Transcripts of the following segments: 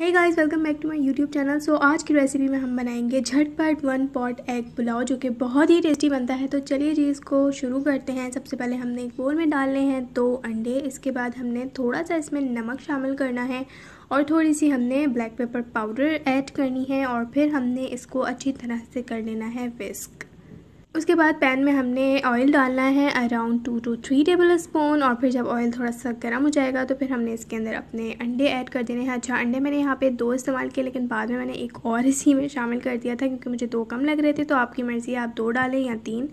है guys welcome back to my YouTube channel so आज की रेसिपी में हम बनाएंगे झटपट वन पॉट एग पुलाव जो कि बहुत ही टेस्टी बनता है तो चलिए जी इसको शुरू करते हैं सबसे पहले हमने एक बोल में डालने हैं दो अंडे इसके बाद हमने थोड़ा सा इसमें नमक शामिल करना है और थोड़ी सी हमने ब्लैक पेपर पाउडर ऐड करनी है और फिर हमने इसको अच्छी तरह से कर लेना है विस्क उसके बाद पैन में हमने ऑयल डालना है around two two three tablespoon और फिर जब ऑयल थोड़ा सा गर्म हो जाएगा तो फिर हमने इसके अंदर अपने अंडे ऐड कर देने हैं अच्छा अंडे मैंने यहाँ पे दो इस्तेमाल किए लेकिन बाद में मैंने एक और इसी में शामिल कर दिया था क्योंकि मुझे दो कम लग रहे थे तो आपकी मर्ज़ी आप दो डालें या तीन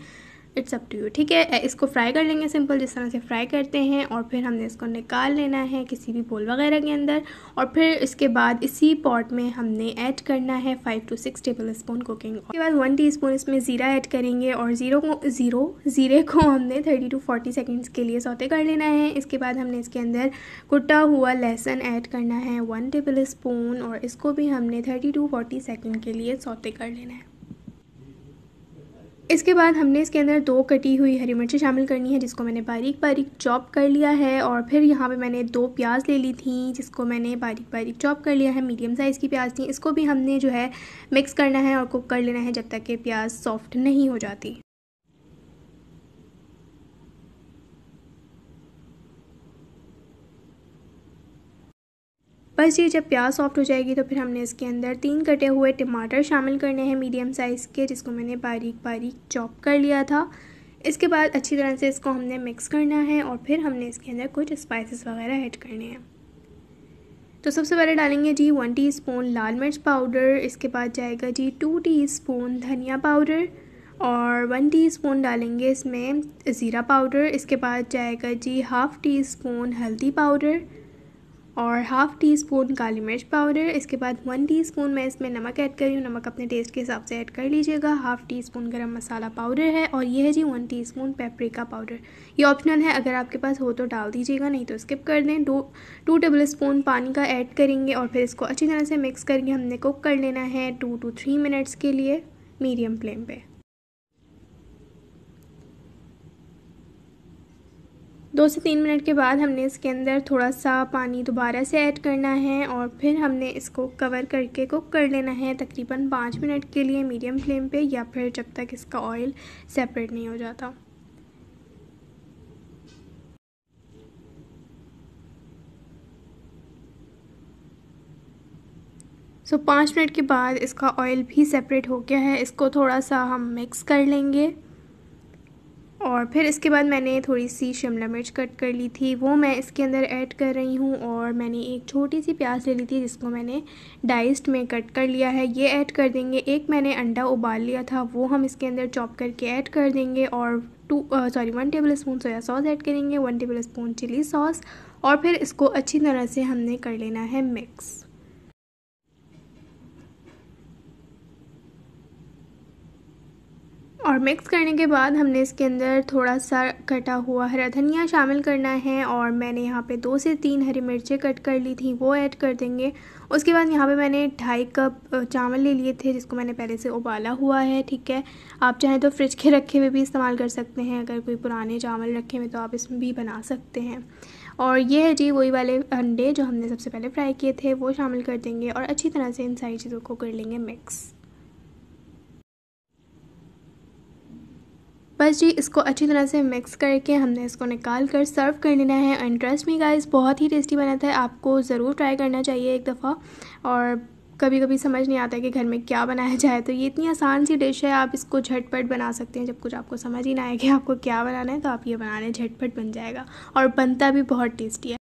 इट्स अप टू यू ठीक है इसको फ्राई कर लेंगे सिंपल जिस तरह से फ्राई करते हैं और फिर हमने इसको निकाल लेना है किसी भी बोल वगैरह के अंदर और फिर इसके बाद इसी पॉट में हमने ऐड करना है five two six tablespoon cooking उसके बाद वन टी स्पून इसमें ज़ीरा ऐड करेंगे और ज़ीरो को ज़ीरो ज़ीरे को हमने थर्टी टू फोर्टी सेकेंड्स के लिए सौते कर लेना है इसके बाद हमने इसके अंदर कुटा हुआ लहसन ऐड करना है वन टेबल स्पून और इसको भी हमने थर्टी टू फोर्टी सेकेंड के लिए सौते कर लेना है इसके बाद हमने इसके अंदर दो कटी हुई हरी मिर्ची शामिल करनी है जिसको मैंने बारीक बारीक चॉप कर लिया है और फिर यहाँ पे मैंने दो प्याज ले ली थी जिसको मैंने बारीक बारीक चॉप कर लिया है मीडियम साइज़ की प्याज थी इसको भी हमने जो है मिक्स करना है और कुक कर लेना है जब तक कि प्याज सॉफ्ट नहीं हो जाती बस ये जब प्याज सॉफ्ट हो जाएगी तो फिर हमने इसके अंदर तीन कटे हुए टमाटर शामिल करने हैं मीडियम साइज़ के जिसको मैंने बारीक बारीक चॉप कर लिया था इसके बाद अच्छी तरह से इसको हमने मिक्स करना है और फिर हमने इसके अंदर कुछ स्पाइसेस वगैरह ऐड करने हैं तो सबसे पहले डालेंगे जी वन टीस्पून लाल मिर्च पाउडर इसके बाद जाएगा जी टू टीस्पून धनिया पाउडर और वन टीस्पून डालेंगे इसमें ज़ीरा पाउडर इसके बाद जाएगा जी हाफ़ टी स्पून हल्दी पाउडर और हाफ़ टी स्पून काली मिर्च पाउडर इसके बाद वन टी स्पून मैं इसमें नमक ऐड कर रही हूँ नमक अपने टेस्ट के हिसाब से ऐड कर लीजिएगा हाफ़ टी स्पून गर्म मसाला पाउडर है और यह है जी one teaspoon paprika powder ये ऑप्शनल है अगर आपके पास हो तो डाल दीजिएगा नहीं तो स्किप कर दें दो टू टेबल स्पून पानी का ऐड करेंगे और फिर इसको अच्छी तरह से मिक्स करके हमने कुक कर लेना है टू टू थ्री मिनट्स के लिए मीडियम फ्लेम पर दो से तीन मिनट के बाद हमने इसके अंदर थोड़ा सा पानी दोबारा से ऐड करना है और फिर हमने इसको कवर करके कुक कर लेना है तकरीबन पाँच मिनट के लिए मीडियम फ्लेम पे या फिर जब तक इसका ऑयल सेपरेट नहीं हो जाता सो पाँच मिनट के बाद इसका ऑयल भी सेपरेट हो गया है इसको थोड़ा सा हम मिक्स कर लेंगे और फिर इसके बाद मैंने थोड़ी सी शिमला मिर्च कट कर ली थी वो मैं इसके अंदर ऐड कर रही हूँ और मैंने एक छोटी सी प्याज ले ली थी जिसको मैंने डाइस्ड में कट कर लिया है ये ऐड कर देंगे एक मैंने अंडा उबाल लिया था वो हम इसके अंदर चॉप करके ऐड कर देंगे और two sorry one tablespoon soya sauce add करेंगे one tablespoon chilli sauce और फिर इसको अच्छी तरह से हमने कर लेना है मिक्स और मिक्स करने के बाद हमने इसके अंदर थोड़ा सा कटा हुआ हरा धनिया शामिल करना है और मैंने यहाँ पे दो से तीन हरी मिर्चें कट कर ली थी वो ऐड कर देंगे उसके बाद यहाँ पे मैंने ढाई कप चावल ले लिए थे जिसको मैंने पहले से उबाला हुआ है ठीक है आप चाहें तो फ्रिज के रखे हुए भी इस्तेमाल कर सकते हैं अगर कोई पुराने चावल रखे हुए तो आप इसमें भी बना सकते हैं और ये है जी वही वाले अंडे जो हमने सबसे पहले फ्राई किए थे वो शामिल कर देंगे और अच्छी तरह से इन सारी चीज़ों को कर लेंगे मिक्स बस जी इसको अच्छी तरह से मिक्स करके हमने इसको निकाल कर सर्व कर लेना है एंड ट्रस्ट मी गाइस बहुत ही टेस्टी बना था आपको ज़रूर ट्राई करना चाहिए एक दफ़ा और कभी कभी समझ नहीं आता कि घर में क्या बनाया जाए तो ये इतनी आसान सी डिश है आप इसको झटपट बना सकते हैं जब कुछ आपको समझ ही ना आए कि आपको क्या बनाना है तो आप ये बनाने झटपट बन जाएगा और बनता भी बहुत टेस्टी है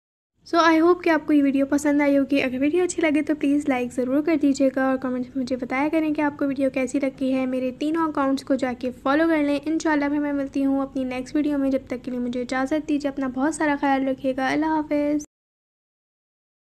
सो आई होप कि आपको ये वीडियो पसंद आई होगी अगर वीडियो अच्छी लगे तो प्लीज़ लाइक ज़रूर कर दीजिएगा और कमेंट्स में मुझे बताया करें कि आपको वीडियो कैसी लगी है मेरे तीनों अकाउंट्स को जाके फॉलो कर लें इन शाला मैं मिलती हूँ अपनी नेक्स्ट वीडियो में जब तक के लिए मुझे इजाज़त दीजिए अपना बहुत सारा ख्याल रखिएगा अल्लाह हाफिज़